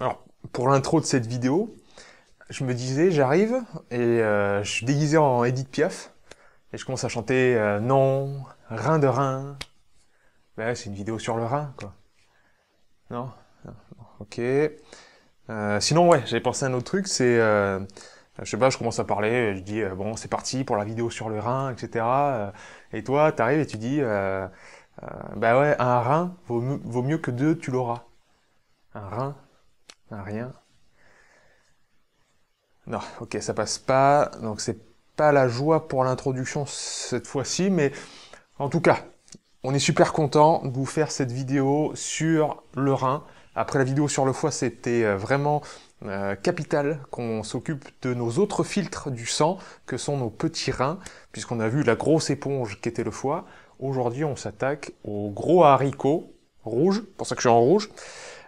Alors, pour l'intro de cette vidéo, je me disais, j'arrive et euh, je suis déguisé en Edith Piaf et je commence à chanter euh, Non, rein de rein, Ben, c'est une vidéo sur le rein, quoi. Non, Ok. Euh, sinon, ouais, j'avais pensé à un autre truc, c'est... je sais pas, je commence à parler, je dis, bon, c'est parti pour la vidéo sur le Rhin, etc. et toi, t'arrives et tu dis, bah ben ouais, un rein vaut, mieux que deux, tu l'auras. Un rein ah, rien. Non, ok, ça passe pas. Donc c'est pas la joie pour l'introduction cette fois-ci, mais en tout cas, on est super content de vous faire cette vidéo sur le rein. Après la vidéo sur le foie, c'était euh, vraiment euh, capital qu'on s'occupe de nos autres filtres du sang, que sont nos petits reins, puisqu'on a vu la grosse éponge qui était le foie. Aujourd'hui, on s'attaque au gros haricots rouge. pour ça que je suis en rouge.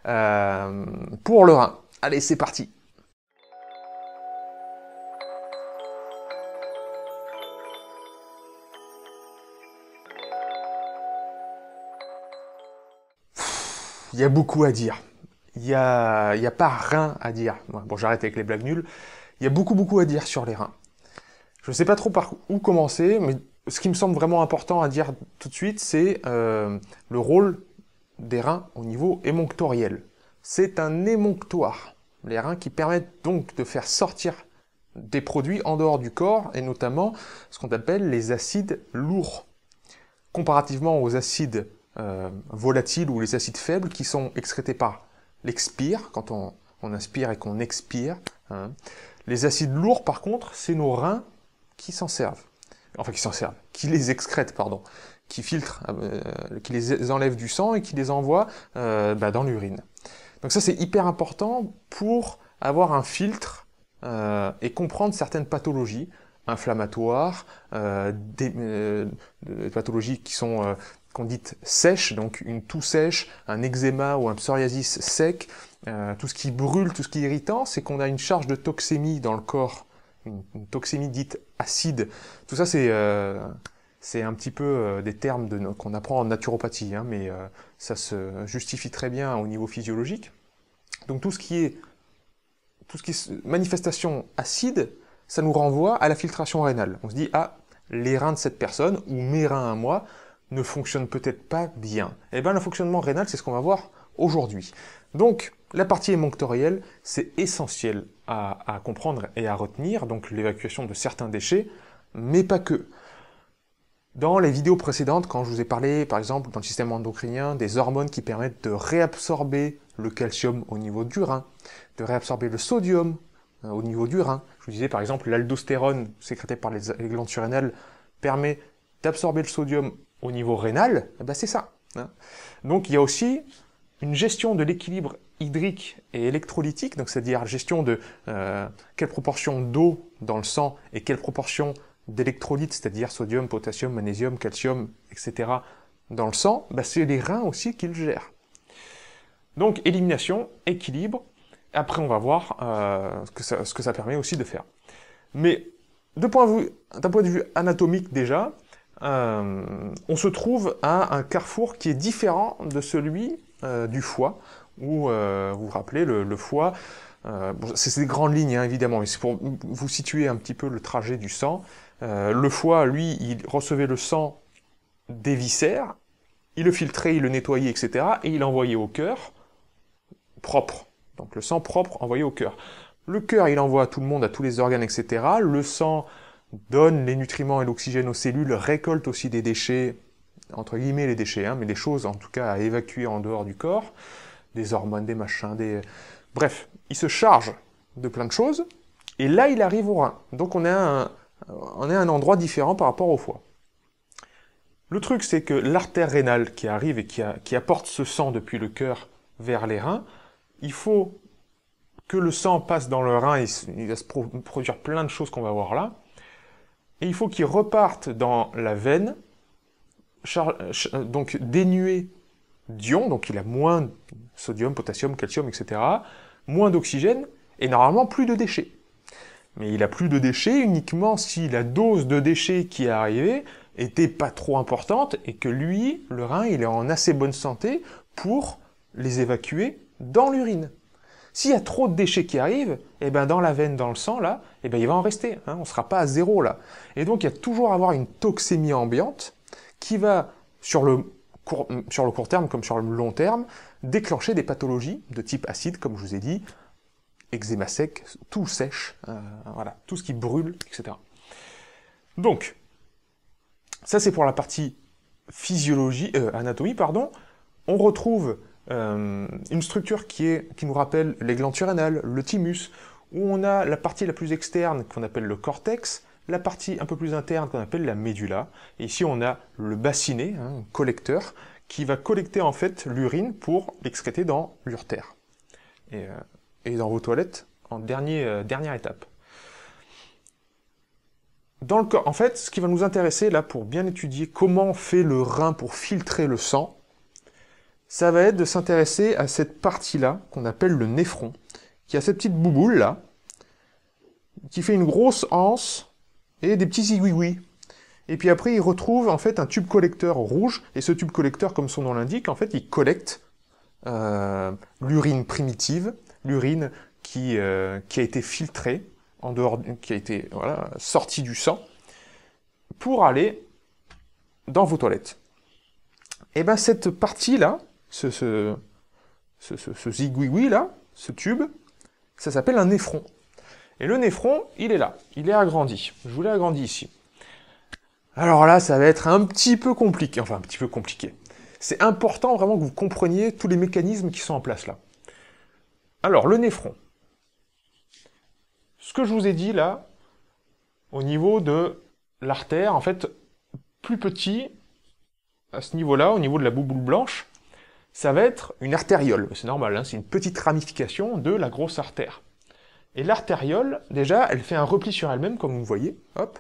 Euh, pour le Rhin. Allez, c'est parti Il y a beaucoup à dire. Il n'y a, a pas rien à dire. Bon, j'arrête avec les blagues nulles. Il y a beaucoup, beaucoup à dire sur les reins. Je ne sais pas trop par où commencer, mais ce qui me semble vraiment important à dire tout de suite, c'est euh, le rôle des reins au niveau émonctoriel. C'est un émonctoire, les reins qui permettent donc de faire sortir des produits en dehors du corps et notamment ce qu'on appelle les acides lourds. Comparativement aux acides euh, volatiles ou les acides faibles qui sont excrétés par l'expire, quand on, inspire et qu'on expire. Hein. Les acides lourds, par contre, c'est nos reins qui s'en servent. Enfin, qui s'en servent, qui les excrètent, pardon qui filtrent, euh, qui les enlève du sang et qui les envoie euh, bah, dans l'urine. Donc ça c'est hyper important pour avoir un filtre euh, et comprendre certaines pathologies inflammatoires, euh, des, euh, pathologies qui sont qu'on dit, sèches, donc une toux sèche, un eczéma ou un psoriasis sec, tout ce qui brûle, tout ce qui est irritant, c'est qu'on a une charge de toxémie dans le corps, une, une toxémie dite acide. Tout ça c'est c'est un petit peu euh, des termes qu'on apprend en naturopathie, hein, mais euh, ça se justifie très bien au niveau physiologique. Donc tout ce qui est, tout ce qui manifestation acide, ça nous renvoie à la filtration rénale. On se dit, ah, les reins de cette personne, ou mes reins à moi, ne fonctionnent peut-être pas bien. Eh bien, le fonctionnement rénal, c'est ce qu'on va voir aujourd'hui. Donc, la partie émonctorielle, c'est essentiel à, comprendre et à retenir, donc l'évacuation de certains déchets, mais pas que. Dans les vidéos précédentes, quand je vous ai parlé, par exemple, dans le système endocrinien, des hormones qui permettent de réabsorber le calcium au niveau du rein, de réabsorber le sodium euh, au niveau du rein. Je vous disais, par exemple, l'aldostérone sécrétée par les, glandes surrénales permet d'absorber le sodium au niveau rénal. et eh Ben c'est ça. Hein. Donc, il y a aussi une gestion de l'équilibre hydrique et électrolytique, donc c'est-à-dire gestion de euh, quelle proportion d'eau dans le sang et quelle proportion d'électrolytes, c'est-à-dire sodium, potassium, magnésium, calcium, etc., dans le sang, bah, c'est les reins aussi qui le gèrent. Donc élimination, équilibre, après on va voir euh, ce, que ça, permet aussi de faire. Mais d'un point, point, de vue anatomique déjà, euh, on se trouve à un carrefour qui est différent de celui euh, du foie, où vous vous rappelez, le, foie, c'est des grandes lignes hein, évidemment, mais c'est pour vous situer un petit peu le trajet du sang, euh, le foie, lui, il recevait le sang des viscères, il le filtrait, il le nettoyait, etc. Et il l'envoyait au cœur propre. Donc le sang propre envoyé au cœur. Le cœur, il envoie à tout le monde, à tous les organes, etc. Le sang donne les nutriments et l'oxygène aux cellules, récolte aussi des déchets, entre guillemets les déchets, hein, mais des choses en tout cas à évacuer en dehors du corps, des hormones, des machins, des... Bref, il se charge de plein de choses, et là il arrive au rein. Donc on a un, on est à un endroit différent par rapport au foie. Le truc, c'est que l'artère rénale qui arrive et qui, apporte ce sang depuis le cœur vers les reins, il faut que le sang passe dans le rein, il va se produire plein de choses qu'on va voir là, et il faut qu'il reparte dans la veine, donc dénué d'ions, donc il a moins de sodium, potassium, calcium, etc., moins d'oxygène, et normalement plus de déchets. Mais il a plus de déchets uniquement si la dose de déchets qui est arrivée était pas trop importante et que lui, le rein, il est en assez bonne santé pour les évacuer dans l'urine. S'il y a trop de déchets qui arrivent, eh ben dans la veine, dans le sang, là, eh ben il va en rester. Hein, on ne sera pas à zéro là. Et donc il y a toujours à avoir une toxémie ambiante qui va, sur le court terme comme sur le long terme, déclencher des pathologies de type acide, comme je vous ai dit, eczéma sec, tout sèche, euh, voilà, tout ce qui brûle, etc. Donc, ça c'est pour la partie physiologie, euh, anatomie, pardon. On retrouve euh, une structure qui, est, qui nous rappelle les glandes surrénales, le thymus, où on a la partie la plus externe qu'on appelle le cortex, la partie un peu plus interne qu'on appelle la médula, et ici on a le bassinet, un hein, collecteur, qui va collecter en fait l'urine pour l'excréter dans l'urtère. Et et dans vos toilettes en dernier, euh, dernière étape. Dans le corps, en fait, ce qui va nous intéresser là pour bien étudier comment fait le rein pour filtrer le sang, ça va être de s'intéresser à cette partie-là qu'on appelle le néphron, qui a cette petite bouboule là, qui fait une grosse anse et des petits zigouigouis. Et puis après, il retrouve en fait un tube collecteur rouge, et ce tube collecteur, comme son nom l'indique, en fait, il collecte euh, l'urine primitive l'urine euh, qui, a été filtrée, en dehors, qui a été voilà, sortie du sang, pour aller dans vos toilettes. Et bien cette partie-là, ce, ce, ce, ce là ce tube, ça s'appelle un néphron. Et le néphron, il est là, il est agrandi. Je vous l'ai agrandi ici. Alors là, ça va être un petit peu compliqué, enfin un petit peu compliqué. C'est important vraiment que vous compreniez tous les mécanismes qui sont en place là. Alors, le néphron. Ce que je vous ai dit là, au niveau de l'artère, en fait, plus petit, à ce niveau-là, au niveau de la bouboule blanche, ça va être une artériole. C'est normal, hein, c'est une petite ramification de la grosse artère. Et l'artériole, déjà, elle fait un repli sur elle-même, comme vous voyez. Hop.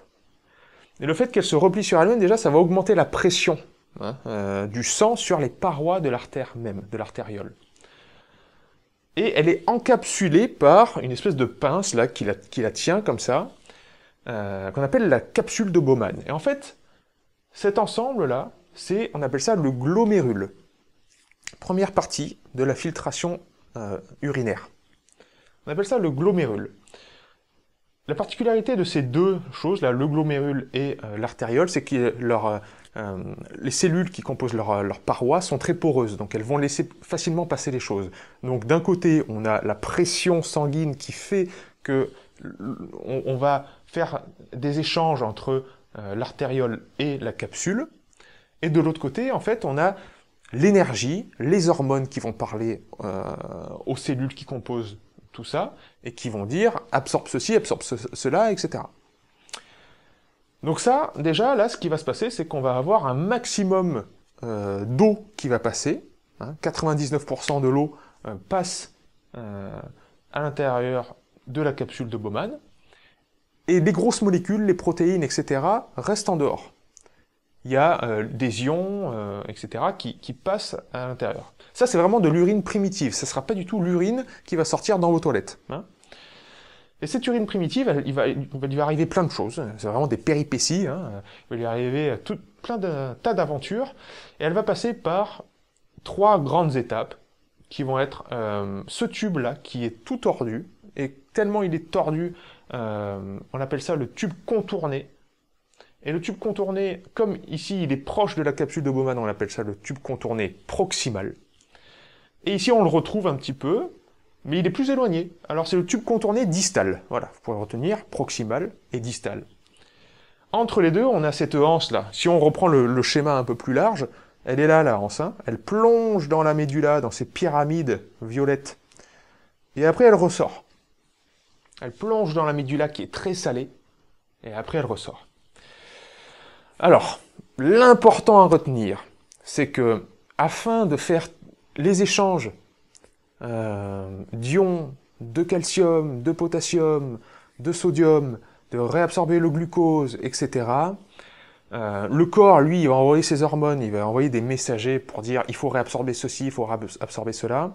Et le fait qu'elle se replie sur elle-même, déjà, ça va augmenter la pression hein, euh, du sang sur les parois de l'artère même, de l'artériole et elle est encapsulée par une espèce de pince là qui la, tient comme ça, euh, qu'on appelle la capsule de Bowman. Et en fait, cet ensemble là, c'est on appelle ça le glomérule. Première partie de la filtration euh, urinaire. On appelle ça le glomérule. La particularité de ces deux choses là, le glomérule et euh, l'artériole, c'est que leur euh, les cellules qui composent leur, euh, leur paroi sont très poreuses, donc elles vont laisser facilement passer les choses. Donc d'un côté, on a la pression sanguine qui fait que on, va faire des échanges entre euh, l'artériole et la capsule. Et de l'autre côté, en fait, on a l'énergie, les hormones qui vont parler aux cellules qui composent tout ça et qui vont dire absorbe ceci, absorbe cela, etc. Donc ça, déjà, là, ce qui va se passer, c'est qu'on va avoir un maximum euh, d'eau qui va passer. 99% hein. de l'eau euh, passe euh, à l'intérieur de la capsule de Bowman. Et des grosses molécules, les protéines, etc., restent en dehors. Il y a des ions, etc., qui, passent à l'intérieur. Ça, c'est vraiment de l'urine primitive. Ce ne sera pas du tout l'urine qui va sortir dans vos toilettes. Hein. Et cette urine primitive, il va, va lui arriver plein de choses. C'est vraiment des péripéties. Hein. Il va lui arriver tout, plein de tas d'aventures. Et elle va passer par trois grandes étapes qui vont être euh, ce tube-là qui est tout tordu. Et tellement il est tordu, euh, on appelle ça le tube contourné. Et le tube contourné, comme ici il est proche de la capsule de Bowman, on appelle ça le tube contourné proximal. Et ici on le retrouve un petit peu, mais il est plus éloigné. Alors c'est le tube contourné distal. Voilà, vous pouvez retenir proximal et distal. Entre les deux, on a cette hanse là. Si on reprend le, schéma un peu plus large, elle est là, la hanse, hein. Elle plonge dans la médula, dans ces pyramides violettes. Et après, elle ressort. Elle plonge dans la médula qui est très salée. Et après, elle ressort. Alors, l'important à retenir, c'est que afin de faire les échanges d'ions euh, de calcium, de potassium, de sodium, de réabsorber le glucose, etc. Euh, le corps, lui, il va envoyer ses hormones, il va envoyer des messagers pour dire il faut réabsorber ceci, il faut absorber cela.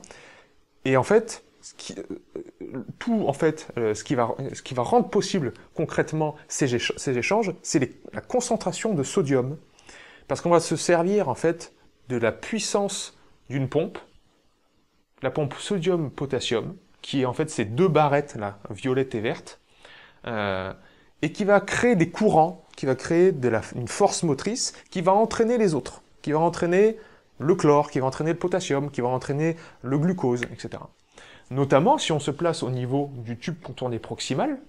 Et en fait, ce qui, euh, tout en fait, ce, qui va, ce qui va rendre possible concrètement ces, ces échanges, c'est la concentration de sodium, parce qu'on va se servir en fait de la puissance d'une pompe la pompe sodium-potassium, qui est en fait ces deux barrettes là, violette et verte, euh, et qui va créer des courants, qui va créer de la, une force motrice, qui va entraîner les autres, qui va entraîner le chlore, qui va entraîner le potassium, qui va entraîner le glucose, etc. Notamment si on se place au niveau du tube contourné proximal,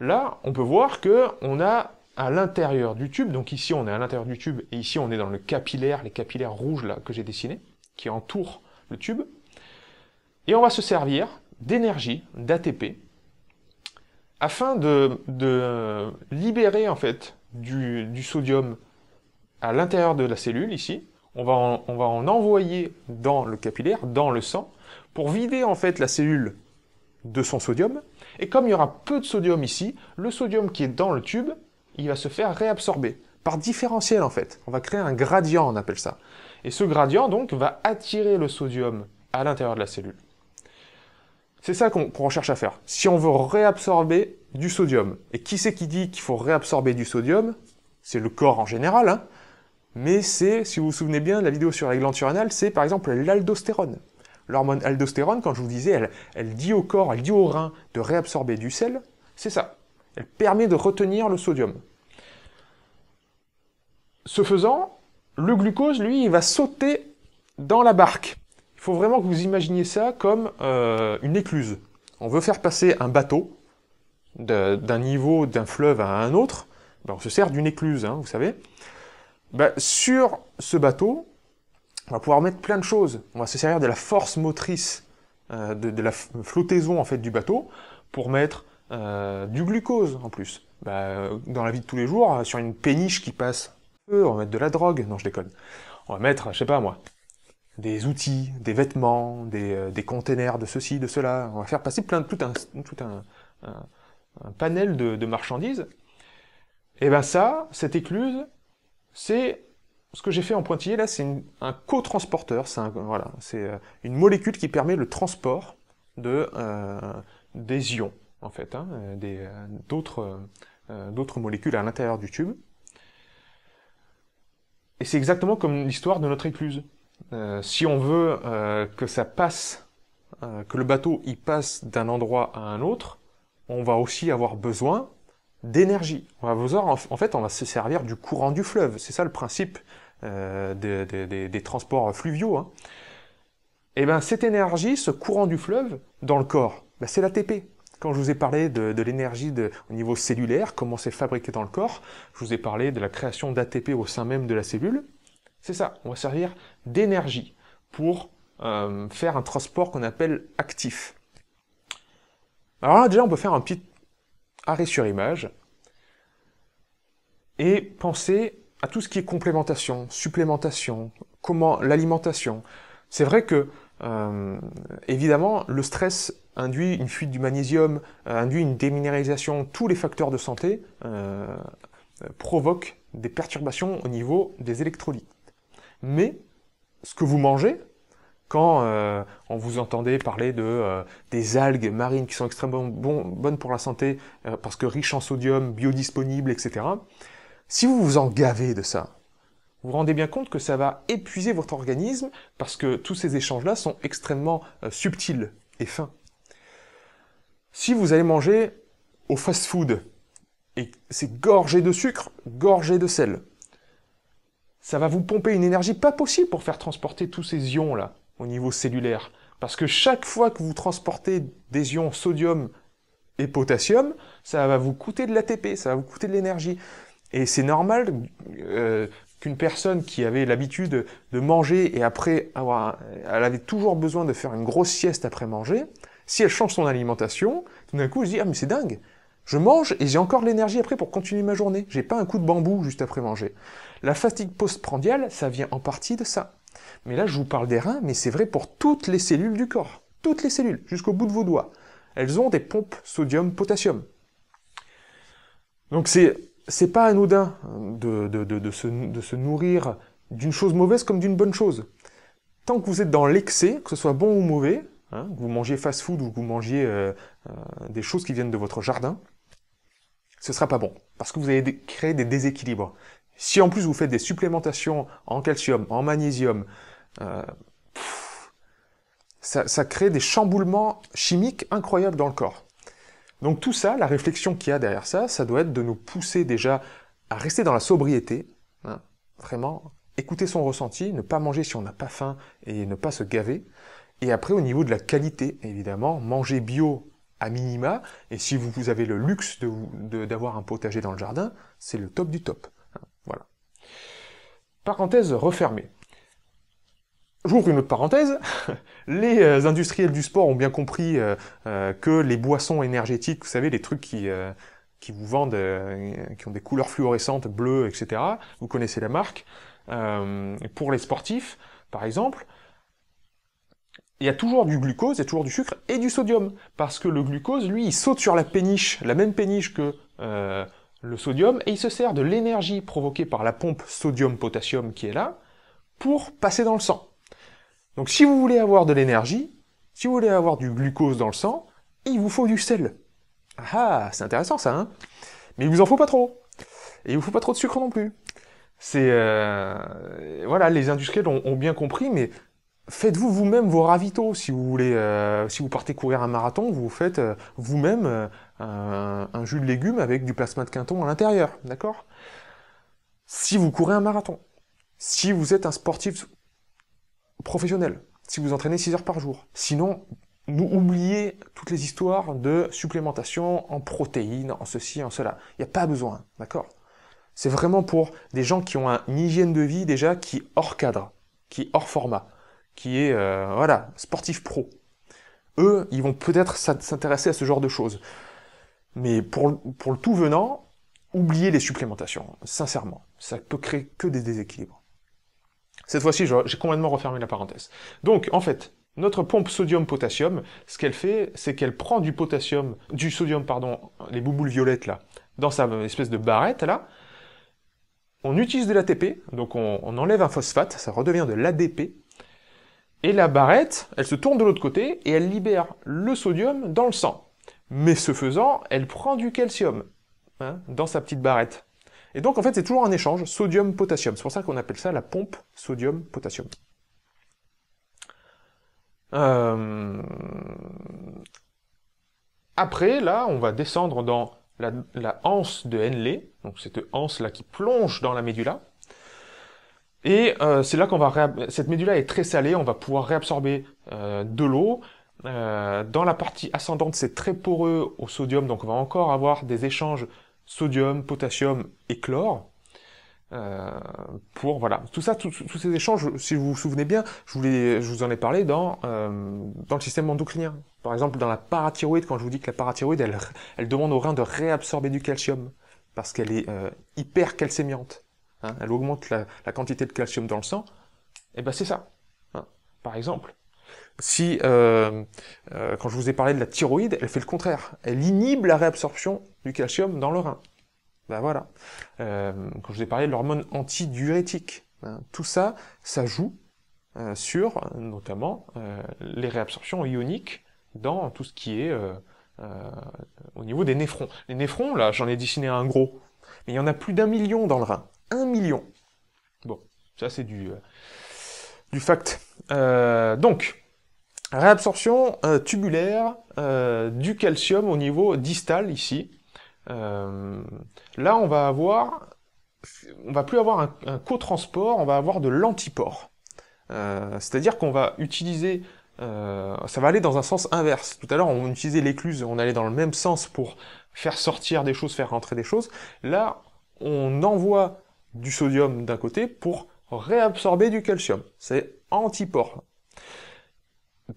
là on peut voir que on a à l'intérieur du tube, donc ici on est à l'intérieur du tube et ici on est dans le capillaire, les capillaires rouges là que j'ai dessinés, qui entourent le tube. Et on va se servir d'énergie, d'ATP, afin de, libérer en fait du, sodium à l'intérieur de la cellule ici. On va, en, on va en envoyer dans le capillaire, dans le sang, pour vider en fait la cellule de son sodium. Et comme il y aura peu de sodium ici, le sodium qui est dans le tube, il va se faire réabsorber par différentiel en fait. On va créer un gradient, on appelle ça. Et ce gradient, donc, va attirer le sodium à l'intérieur de la cellule. C'est ça qu'on cherche recherche à faire. Si on veut réabsorber du sodium, et qui c'est qui dit qu'il faut réabsorber du sodium C'est le corps en général, hein mais c'est, si vous vous souvenez bien, la vidéo sur les glandes surrénales, c'est par exemple l'aldostérone. L'hormone aldostérone, quand je vous disais, elle dit au corps, elle dit au rein de réabsorber du sel, c'est ça. Elle permet de retenir le sodium. Ce faisant, le glucose, lui, il va sauter dans la barque. Il faut vraiment que vous imaginiez ça comme euh, une écluse. On veut faire passer un bateau d'un niveau d'un fleuve à un autre. Ben, on se sert d'une écluse, hein, vous savez. Ben, sur ce bateau, on va pouvoir mettre plein de choses. On va se servir de la force motrice euh, de, la flottaison en fait du bateau pour mettre euh, du glucose en plus. Ben, dans la vie de tous les jours, sur une péniche qui passe on va mettre de la drogue, non je déconne. On va mettre, je sais pas moi, des outils, des vêtements, des, euh, containers de ceci, de cela. On va faire passer plein de tout un, tout un, panel de, marchandises. Et ben ça, cette écluse, c'est ce que j'ai fait en pointillé là, c'est un co-transporteur, c'est voilà, euh, une molécule qui permet le transport de euh, des ions en fait, hein, d'autres d'autres molécules à l'intérieur du tube. Et c'est exactement comme l'histoire de notre écluse. Euh, si on veut euh, que ça passe, euh, que le bateau y passe d'un endroit à un autre, on va aussi avoir besoin d'énergie. On va en, fait, on va se servir du courant du fleuve. C'est ça le principe des, transports fluviaux. Et hein. eh ben, cette énergie, ce courant du fleuve dans le corps, ben, c'est c'est l'ATP. Quand je vous ai parlé de, l'énergie au niveau cellulaire, comment c'est fabriqué dans le corps, je vous ai parlé de la création d'ATP au sein même de la cellule. C'est ça, on va servir d'énergie pour euh, faire un transport qu'on appelle actif. Alors là, déjà, on peut faire un petit arrêt sur image et penser à tout ce qui est complémentation, supplémentation, comment l'alimentation. C'est vrai que, euh, évidemment, le stress induit une fuite du magnésium, euh, induit une déminéralisation, tous les facteurs de santé euh, provoquent des perturbations au niveau des électrolytes. Mais ce que vous mangez, quand euh, on vous entendait parler de euh, des algues marines qui sont extrêmement bonnes pour la santé parce que riches en sodium, biodisponibles, etc. Si vous vous en gavez de ça, vous vous rendez bien compte que ça va épuiser votre organisme parce que tous ces échanges-là sont extrêmement subtils et fins. Si vous allez manger au fast-food et c'est gorgé de sucre, gorgé de sel, ça va vous pomper une énergie pas possible pour faire transporter tous ces ions là au niveau cellulaire. Parce que chaque fois que vous transportez des ions sodium et potassium, ça va vous coûter de l'ATP, ça va vous coûter de l'énergie. Et c'est normal euh, qu'une personne qui avait l'habitude de manger et après avoir, elle avait toujours besoin de faire une grosse sieste après manger, si elle change son alimentation, tout d'un coup, je dis, ah, mais c'est dingue. Je mange et j'ai encore l'énergie après pour continuer ma journée. J'ai pas un coup de bambou juste après manger. La fatigue postprandiale, ça vient en partie de ça. Mais là, je vous parle des reins, mais c'est vrai pour toutes les cellules du corps. Toutes les cellules, jusqu'au bout de vos doigts. Elles ont des pompes sodium-potassium. Donc c'est, c'est pas anodin de, de, de se, de se nourrir d'une chose mauvaise comme d'une bonne chose. Tant que vous êtes dans l'excès, que ce soit bon ou mauvais, Hein, que vous mangez fast-food ou que vous mangiez euh, euh, des choses qui viennent de votre jardin, ce sera pas bon parce que vous allez créer des déséquilibres. Si en plus vous faites des supplémentations en calcium, en magnésium, euh, ça, crée des chamboulements chimiques incroyables dans le corps. Donc tout ça, la réflexion qu'il y a derrière ça, ça doit être de nous pousser déjà à rester dans la sobriété, hein, vraiment écouter son ressenti, ne pas manger si on n'a pas faim et ne pas se gaver, et après, au niveau de la qualité, évidemment, manger bio à minima, et si vous, avez le luxe d'avoir un potager dans le jardin, c'est le top du top. Hein, voilà. Parenthèse refermée. J'ouvre une autre parenthèse. Les euh, industriels du sport ont bien compris euh, euh, que les boissons énergétiques, vous savez, les trucs qui, qui vous vendent, qui ont des couleurs fluorescentes, bleues, etc., vous connaissez la marque. pour les sportifs, par exemple, il y a toujours du glucose, il y a toujours du sucre et du sodium. Parce que le glucose, lui, il saute sur la péniche, la même péniche que euh, le sodium, et il se sert de l'énergie provoquée par la pompe sodium-potassium qui est là, pour passer dans le sang. Donc si vous voulez avoir de l'énergie, si vous voulez avoir du glucose dans le sang, il vous faut du sel. Ah, ah c'est intéressant ça, hein Mais il vous en faut pas trop. Et il vous faut pas trop de sucre non plus. C'est euh... voilà, les industriels ont, ont bien compris, mais faites-vous vous-même vos ravitaux. Si vous voulez, euh, si vous partez courir un marathon, vous faites euh, vous-même euh, un, jus de légumes avec du plasma de quinton à l'intérieur, d'accord Si vous courez un marathon, si vous êtes un sportif professionnel, si vous entraînez 6 heures par jour, sinon nous oubliez toutes les histoires de supplémentation en protéines, en ceci, en cela. Il n'y a pas besoin, d'accord C'est vraiment pour des gens qui ont une hygiène de vie déjà qui hors cadre, qui hors format qui est euh, voilà sportif pro. Eux, ils vont peut-être s'intéresser à ce genre de choses. Mais pour, le tout venant, oubliez les supplémentations, sincèrement. Ça ne peut créer que des déséquilibres. Cette fois-ci, j'ai complètement refermé la parenthèse. Donc, en fait, notre pompe sodium-potassium, ce qu'elle fait, c'est qu'elle prend du potassium, du sodium, pardon, les bouboules violettes là, dans sa espèce de barrette là. On utilise de l'ATP, donc on enlève un phosphate, ça redevient de l'ADP, et la barrette, elle se tourne de l'autre côté et elle libère le sodium dans le sang. Mais ce faisant, elle prend du calcium hein, dans sa petite barrette. Et donc en fait, c'est toujours un échange sodium-potassium. C'est pour ça qu'on appelle ça la pompe sodium-potassium. Euh, après, là, on va descendre dans la, la anse de Henle, donc cette hanse là qui plonge dans la médulla. Et euh, c'est là qu'on va cette médula est très salée, on va pouvoir réabsorber euh, de l'eau. Euh, dans la partie ascendante, c'est très poreux au sodium, donc on va encore avoir des échanges sodium, potassium et chlore. Euh, pour voilà tout ça tous ces échanges si vous vous souvenez bien je vous, je vous en ai parlé dans dans le système endocrinien par exemple dans la parathyroïde quand je vous dis que la parathyroïde elle, elle demande au rein de réabsorber du calcium parce qu'elle est hyper calcémiante Hein, elle augmente la, quantité de calcium dans le sang, et eh ben c'est ça. Hein. par exemple, si euh, euh, quand je vous ai parlé de la thyroïde, elle fait le contraire, elle inhibe la réabsorption du calcium dans le rein. Ben voilà. Euh, quand je vous ai parlé de l'hormone antidiurétique, hein, tout ça, ça joue sur notamment les réabsorptions ioniques dans tout ce qui est au niveau des néphrons. Les néphrons, là, j'en ai dessiné un gros, mais il y en a plus d'un million dans le rein. 1 million. Bon, ça c'est du, euh, du fact. Euh, donc, réabsorption euh, tubulaire du calcium au niveau distal ici. là, on va avoir, on va plus avoir un, co cotransport, on va avoir de l'antiport. C'est-à-dire qu'on va utiliser ça va aller dans un sens inverse. Tout à l'heure, on utilisait l'écluse, on allait dans le même sens pour faire sortir des choses, faire rentrer des choses. Là, on envoie du sodium d'un côté pour réabsorber du calcium. C'est anti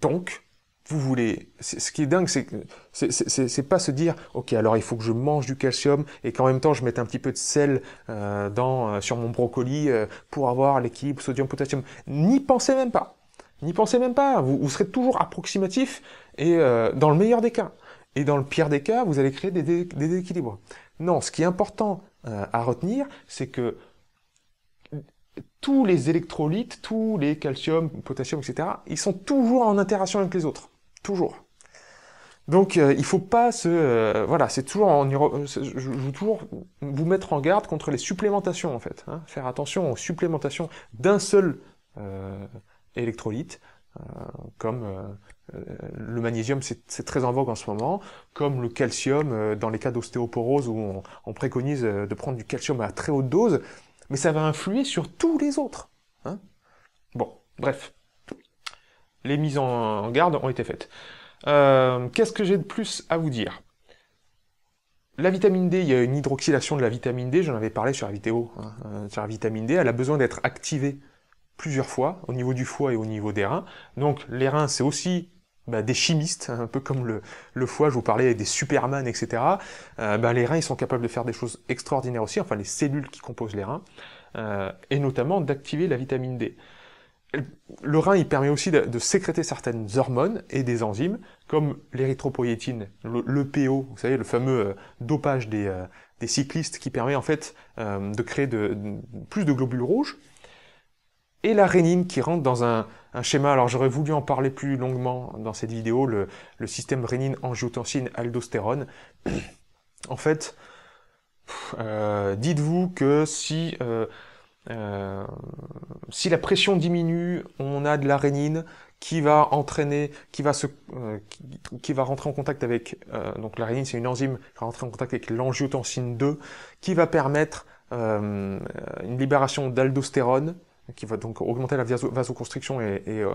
Donc, vous voulez, ce qui est dingue, c'est que c'est pas se dire, ok, alors il faut que je mange du calcium et qu'en même temps je mette un petit peu de sel euh, dans, euh, sur mon brocoli euh, pour avoir l'équilibre sodium-potassium. N'y pensez même pas. N'y pensez même pas. Vous, serez toujours approximatif et dans le meilleur des cas. Et dans le pire des cas, vous allez créer des, des déséquilibres. Non, ce qui est important, euh, à retenir, c'est que tous les électrolytes, tous les calcium, potassium, etc., ils sont toujours en interaction avec les autres. Toujours. Donc euh, il ne faut pas se euh, voilà, c'est toujours en, je, veux toujours vous mettre en garde contre les supplémentations en fait. Hein. Faire attention aux supplémentations d'un seul électrolyte euh, comme euh, euh, le magnésium, c'est très en vogue en ce moment, comme le calcium dans les cas d'ostéoporose où on, préconise de prendre du calcium à très haute dose, mais ça va influer sur tous les autres. Hein. bon, bref, les mises en garde ont été faites. Qu'est-ce que j'ai de plus à vous dire la vitamine D, il y a une hydroxylation de la vitamine D, j'en avais parlé sur la vidéo, hein, sur la vitamine D, elle a besoin d'être activée plusieurs fois, au niveau du foie et au niveau des reins. Donc les reins, c'est aussi bah, des chimistes, un peu comme le, le, foie, je vous parlais des Superman, etc. Euh, bah, les reins, ils sont capables de faire des choses extraordinaires aussi, enfin les cellules qui composent les reins, euh, et notamment d'activer la vitamine D. Le rein, il permet aussi de, sécréter certaines hormones et des enzymes, comme l'érythropoïétine, le, vous savez, le fameux euh, dopage des, cyclistes qui permet en fait de créer de, plus de globules rouges, et la rénine qui rentre dans un, schéma. Alors j'aurais voulu en parler plus longuement dans cette vidéo, le, système rénine-angiotensine-aldostérone. en fait, euh, dites-vous que si, euh, euh, si la pression diminue, on a de la rénine qui va entraîner, qui va se, qui, va rentrer en contact avec, donc la rénine c'est une enzyme qui va rentrer en contact avec l'angiotensine 2, qui va permettre une libération d'aldostérone, qui va donc augmenter la vasoconstriction et, euh,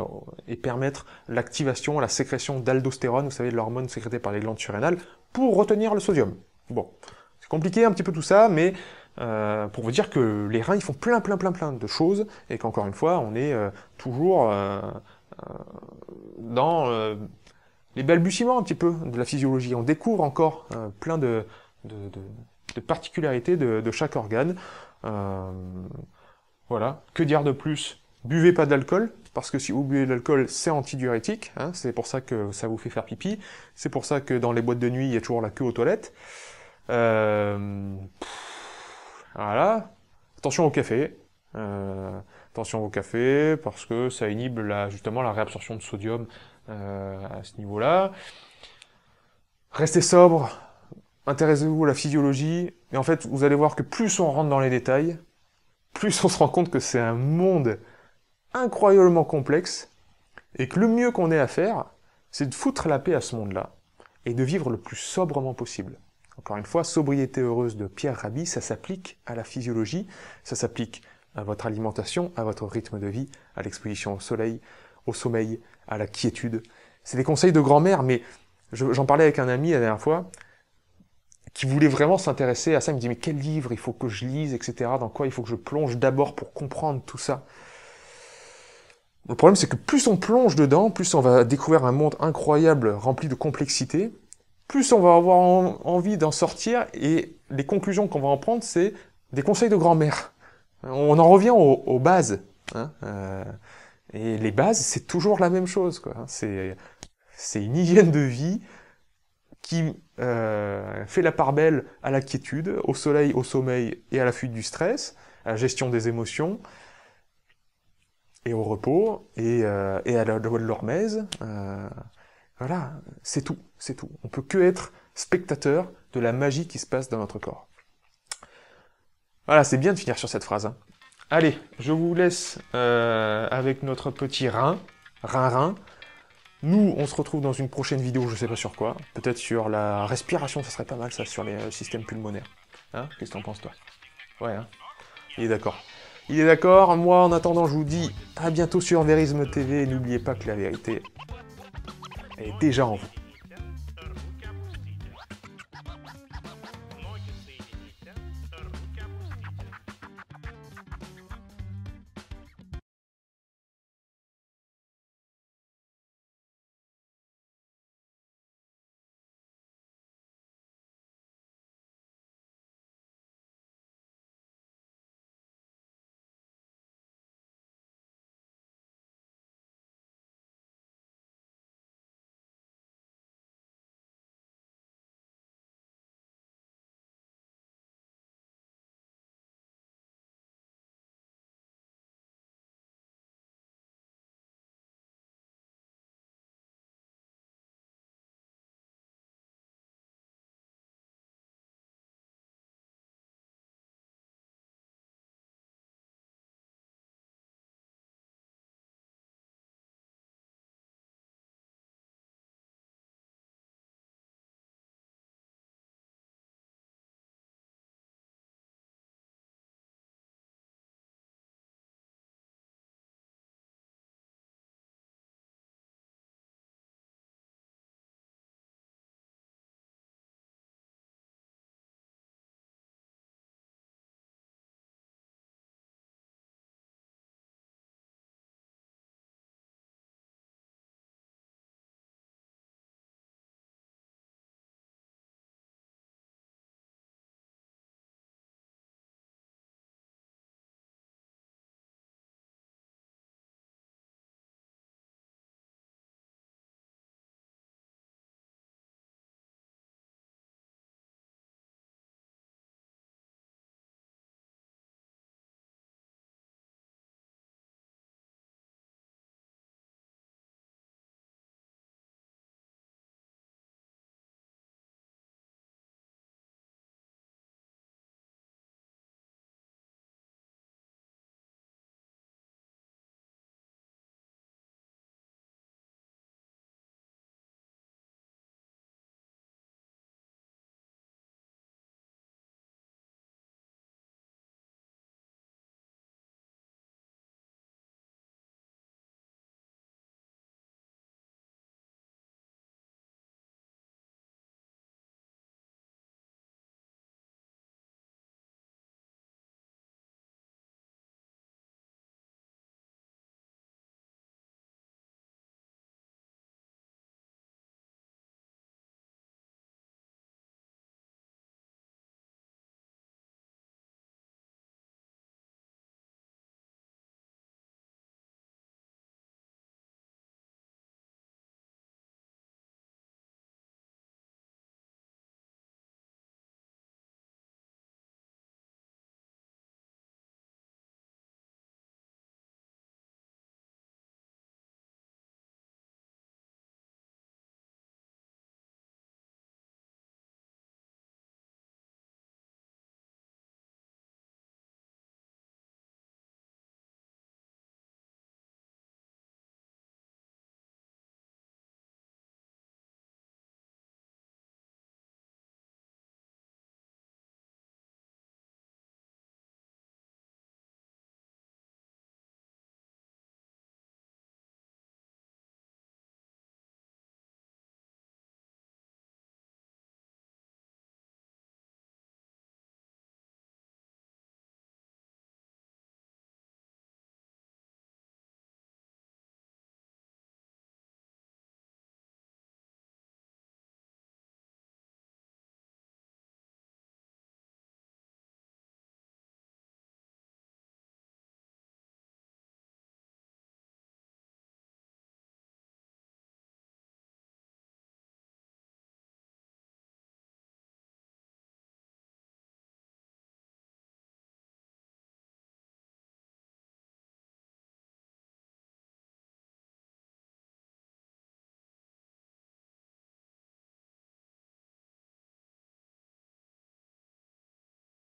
et, permettre l'activation, la sécrétion d'aldostérone, vous savez, l'hormone sécrétée par les glandes surrénales, pour retenir le sodium. Bon, c'est compliqué un petit peu tout ça, mais euh, pour vous dire que les reins, ils font plein, plein, plein, plein de choses, et qu'encore une fois, on est euh, toujours dans les balbutiements un petit peu de la physiologie. On découvre encore plein de, de, de particularités de, chaque organe. Voilà. Que dire de plus Buvez pas d'alcool, parce que si vous buvez de l'alcool, c'est antidiurétique. Hein. c'est pour ça que ça vous fait faire pipi. C'est pour ça que dans les boîtes de nuit, il y a toujours la queue aux toilettes. Euh, voilà. Attention au café. Euh, attention au café, parce que ça inhibe la, justement la réabsorption de sodium euh, à ce niveau-là. Restez sobre, intéressez-vous à la physiologie, et en fait, vous allez voir que plus on rentre dans les détails, plus on se rend compte que c'est un monde incroyablement complexe et que le mieux qu'on ait à faire, c'est de foutre la paix à ce monde-là et de vivre le plus sobrement possible. Encore une fois, sobriété heureuse de Pierre Rabhi, ça s'applique à la physiologie, ça s'applique à votre alimentation, à votre rythme de vie, à l'exposition au soleil, au sommeil, à la quiétude. C'est des conseils de grand-mère, mais j'en parlais avec un ami la dernière fois, qui voulait vraiment s'intéresser à ça. Il me dit, mais quel livre il faut que je lise, etc. Dans quoi il faut que je plonge d'abord pour comprendre tout ça. Le problème, c'est que plus on plonge dedans, plus on va découvrir un monde incroyable, rempli de complexité, plus on va avoir envie d'en sortir, et les conclusions qu'on va en prendre, c'est des conseils de grand-mère. On en revient aux, bases. Hein, euh, et les bases, c'est toujours la même chose. Hein. C'est une hygiène de vie, qui euh, fait la part belle à la quiétude, au soleil, au sommeil et à la fuite du stress, à la gestion des émotions, et au repos, et, euh, à la loi de l'hormèse. Euh, voilà, c'est tout, c'est tout. On peut que être spectateur de la magie qui se passe dans notre corps. Voilà, c'est bien de finir sur cette phrase. Hein. Allez, je vous laisse avec notre petit rein, rein-rein. Nous, on se retrouve dans une prochaine vidéo, je sais pas sur quoi. Peut-être sur la respiration, ça serait pas mal, ça, sur les euh, systèmes pulmonaires. Hein Qu'est-ce que t'en penses, toi Ouais, hein Il est d'accord. Il est d'accord. Moi, en attendant, je vous dis à bientôt sur Verisme TV. N'oubliez pas que la vérité est déjà en vous.